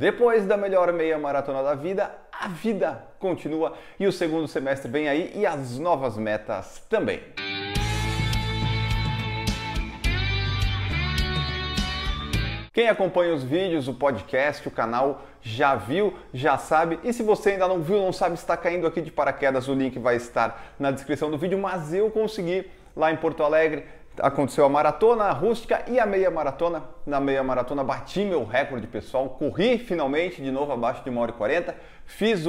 Depois da melhor meia maratona da vida, a vida continua e o segundo semestre vem aí e as novas metas também. Quem acompanha os vídeos, o podcast, o canal já viu, já sabe. E se você ainda não viu, não sabe, está caindo aqui de paraquedas, o link vai estar na descrição do vídeo, mas eu consegui lá em Porto Alegre aconteceu a maratona a rústica e a meia maratona. Na meia maratona bati meu recorde pessoal, corri finalmente de novo abaixo de 1 hora e 40, fiz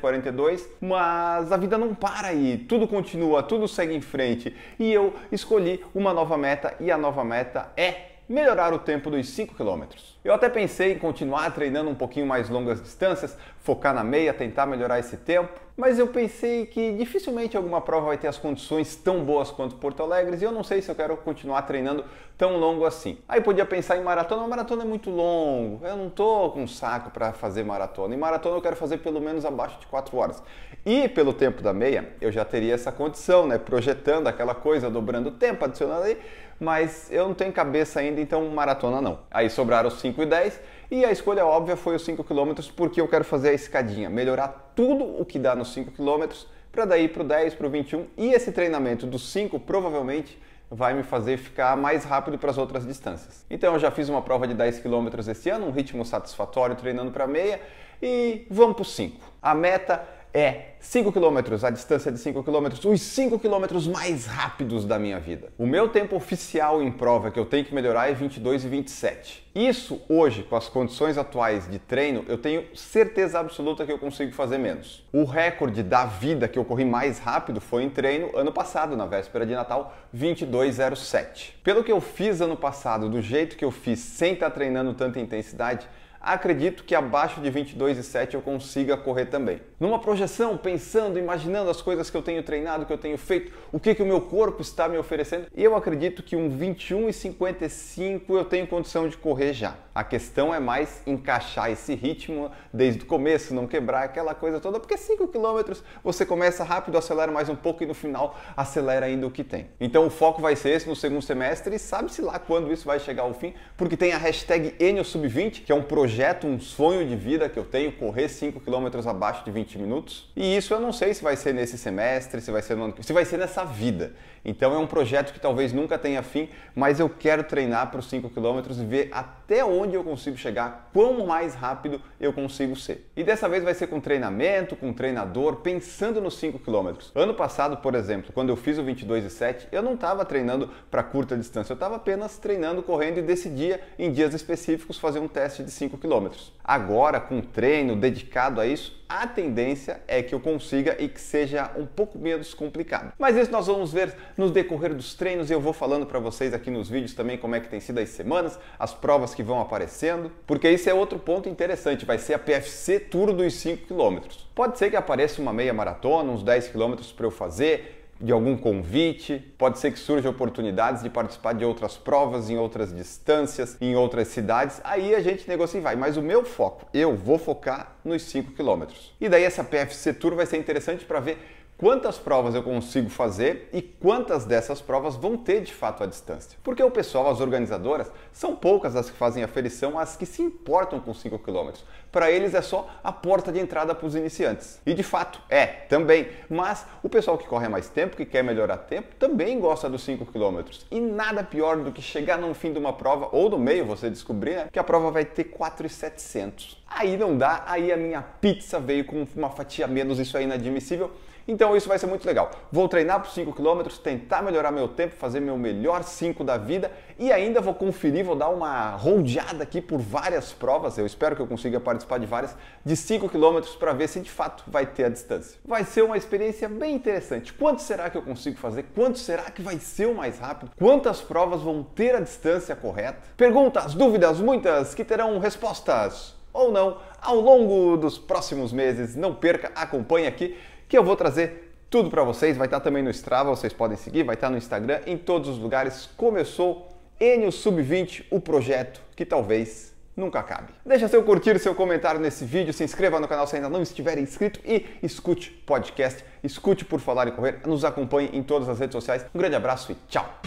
42, mas a vida não para aí, tudo continua, tudo segue em frente e eu escolhi uma nova meta e a nova meta é melhorar o tempo dos 5 quilômetros. Eu até pensei em continuar treinando um pouquinho mais longas distâncias, focar na meia, tentar melhorar esse tempo, mas eu pensei que dificilmente alguma prova vai ter as condições tão boas quanto Porto Alegre e eu não sei se eu quero continuar treinando tão longo assim. Aí podia pensar em maratona, mas maratona é muito longo, eu não tô com saco para fazer maratona. E maratona eu quero fazer pelo menos abaixo de 4 horas. E pelo tempo da meia, eu já teria essa condição, né? Projetando aquela coisa, dobrando o tempo, adicionando aí, mas eu não tenho cabeça ainda, então maratona não. Aí sobraram 5 5 e 10. E a escolha óbvia foi os 5 km, porque eu quero fazer a escadinha, melhorar tudo o que dá nos 5 km, para daí para o 10, para o 21. E esse treinamento dos 5 provavelmente vai me fazer ficar mais rápido para as outras distâncias. Então eu já fiz uma prova de 10 km esse ano, um ritmo satisfatório treinando para meia e vamos para o 5. A meta é 5 km, a distância de 5 km, os 5 km mais rápidos da minha vida. O meu tempo oficial em prova que eu tenho que melhorar é 22 e 27. Isso hoje, com as condições atuais de treino, eu tenho certeza absoluta que eu consigo fazer menos. O recorde da vida que eu corri mais rápido foi em treino ano passado, na véspera de Natal, 22:07. Pelo que eu fiz ano passado, do jeito que eu fiz, sem estar treinando tanta intensidade, acredito que abaixo de 22,7 eu consiga correr também. Numa projeção, pensando, imaginando as coisas que eu tenho treinado, que eu tenho feito, o que, que o meu corpo está me oferecendo, eu acredito que um 21,55 eu tenho condição de correr já. A questão é mais encaixar esse ritmo desde o começo, não quebrar aquela coisa toda, porque 5 km você começa rápido, acelera mais um pouco e no final acelera ainda o que tem. Então o foco vai ser esse no segundo semestre e sabe-se lá quando isso vai chegar ao fim, porque tem a hashtag Enio Sub20, que é um projeto projeto, um sonho de vida que eu tenho, correr 5 km abaixo de 20 minutos. E isso eu não sei se vai ser nesse semestre, se vai ser no ano, se vai ser nessa vida. Então é um projeto que talvez nunca tenha fim, mas eu quero treinar para os 5 km e ver até onde eu consigo chegar, quão mais rápido eu consigo ser. E dessa vez vai ser com treinamento, com treinador, pensando nos 5 km. Ano passado, por exemplo, quando eu fiz o 22,7, e eu não estava treinando para curta distância, eu estava apenas treinando correndo e decidia em dias específicos fazer um teste de 5 km km. Agora, com treino dedicado a isso, a tendência é que eu consiga e que seja um pouco menos complicado. Mas isso nós vamos ver no decorrer dos treinos e eu vou falando para vocês aqui nos vídeos também como é que tem sido as semanas, as provas que vão aparecendo, porque isso é outro ponto interessante, vai ser a PFC Tour dos 5 km. Pode ser que apareça uma meia maratona, uns 10 km para eu fazer, de algum convite, pode ser que surjam oportunidades de participar de outras provas em outras distâncias, em outras cidades, aí a gente negocia e vai. Mas o meu foco, eu vou focar nos 5 quilômetros. E daí essa PFC Tour vai ser interessante para ver quantas provas eu consigo fazer e quantas dessas provas vão ter de fato a distância. Porque o pessoal, as organizadoras, são poucas as que fazem aferição, as que se importam com 5 km para eles é só a porta de entrada para os iniciantes. E de fato é também, mas o pessoal que corre mais tempo, que quer melhorar tempo, também gosta dos 5 km. E nada pior do que chegar no fim de uma prova ou no meio você descobrir né, que a prova vai ter 4,700. Aí não dá, aí a minha pizza veio com uma fatia menos, isso é inadmissível. Então isso vai ser muito legal. Vou treinar para os 5 km, tentar melhorar meu tempo, fazer meu melhor 5 da vida e ainda vou conferir, vou dar uma rondeada aqui por várias provas. Eu espero que eu consiga participar participar de várias, de 5 km para ver se de fato vai ter a distância. Vai ser uma experiência bem interessante. Quanto será que eu consigo fazer? Quanto será que vai ser o mais rápido? Quantas provas vão ter a distância correta? Perguntas, dúvidas, muitas que terão respostas ou não ao longo dos próximos meses. Não perca, acompanhe aqui que eu vou trazer tudo para vocês. Vai estar tá também no Strava, vocês podem seguir, vai estar tá no Instagram, em todos os lugares. Começou Enio Sub 20, o projeto que talvez nunca cabe. Deixa seu curtir, seu comentário nesse vídeo, se inscreva no canal se ainda não estiver inscrito e escute podcast, escute por falar e correr, nos acompanhe em todas as redes sociais. Um grande abraço e tchau!